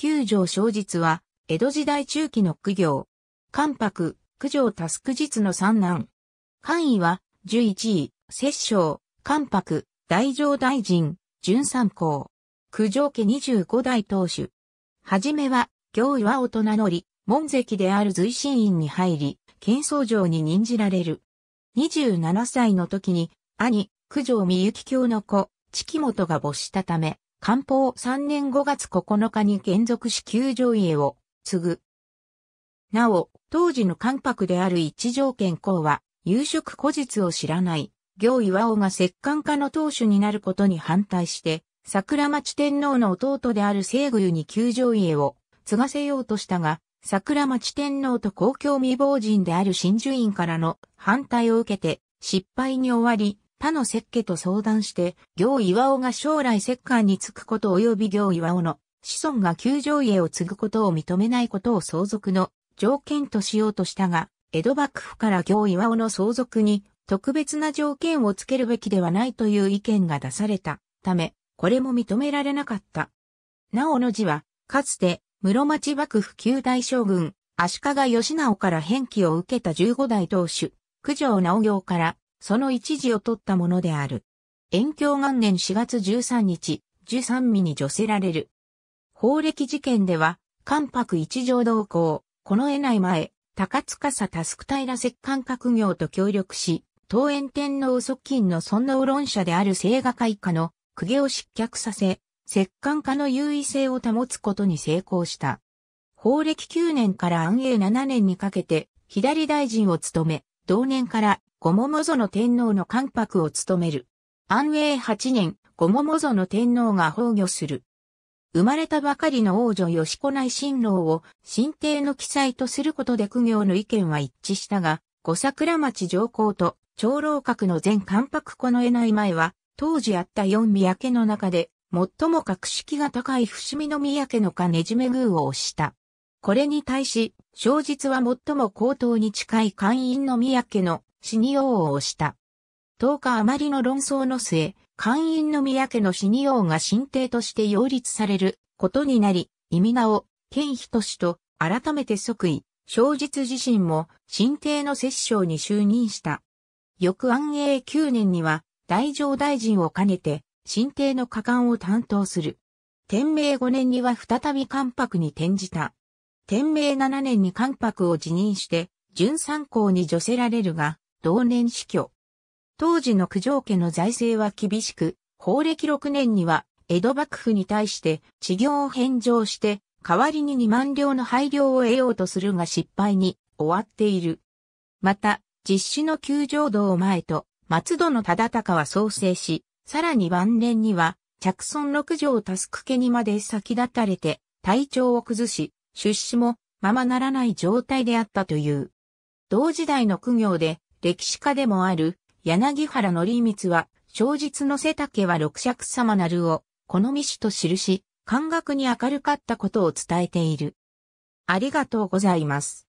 九条正実は、江戸時代中期の苦行。関白、九条タスク実の三男。官位は、十一位、摂政、関白、大乗大臣、準三公。九条家二十五代当主。はじめは、行岩は大人乗り、門跡である随神院に入り、県総城に任じられる。二十七歳の時に、兄、九条美幸教の子、知木本が没したため、官報3年5月9日に現属し給上家を継ぐ。なお、当時の関白である一条健公は、夕食古日を知らない、行岩尾が摂関家の当主になることに反対して、桜町天皇の弟である聖宮に旧上家を継がせようとしたが、桜町天皇と公共未亡人である新樹院からの反対を受けて失敗に終わり、他の設計と相談して、行岩尾が将来石棺につくこと及び行岩尾の子孫が旧上家を継ぐことを認めないことを相続の条件としようとしたが、江戸幕府から行岩尾の相続に特別な条件をつけるべきではないという意見が出されたため、これも認められなかった。なおの字は、かつて、室町幕府旧大将軍、足利義直から返記を受けた15代当主、九条直行から、その一時を取ったものである。延教元年4月13日、13日に除せられる。法歴事件では、関白一条同行、この絵内前、高塚佐タスク平石関閣業と協力し、東園天皇側近の尊王論者である聖画会家の公家を失脚させ、石関家の優位性を保つことに成功した。法歴9年から安永7年にかけて、左大臣を務め、同年から五桃園天皇の関白を務める。安永8年、五桃園天皇が崩御する。生まれたばかりの王女吉子内新郎を新帝の記載とすることで苦行の意見は一致したが、五桜町上皇と長老閣の全関白この得ない前は、当時あった四宮家の中で、最も格式が高い伏見宮家の兼ねじめ宮を推した。これに対し、正日は最も高等に近い官員の宮家の死に王を押した。10日余りの論争の末、官員の宮家の死に王が新帝として擁立されることになり、意味名を、県人氏と改めて即位、正日自身も新帝の摂政に就任した。翌安永9年には、大乗大臣を兼ねて、新帝の果敢を担当する。天明5年には再び関白に転じた。天明七年に関白を辞任して、純三公に除せられるが、同年死去。当時の九条家の財政は厳しく、法暦六年には、江戸幕府に対して、治業を返上して、代わりに二万両の配慮を得ようとするが失敗に終わっている。また、実施の九条道前と、松戸の忠敬は創生し、さらに晩年には、着村六条タスく家にまで先立たれて、体調を崩し、出資もままならない状態であったという。同時代の苦行で歴史家でもある柳原則光は、正日の背丈は六尺様なるを、好みしと記し、感覚に明るかったことを伝えている。ありがとうございます。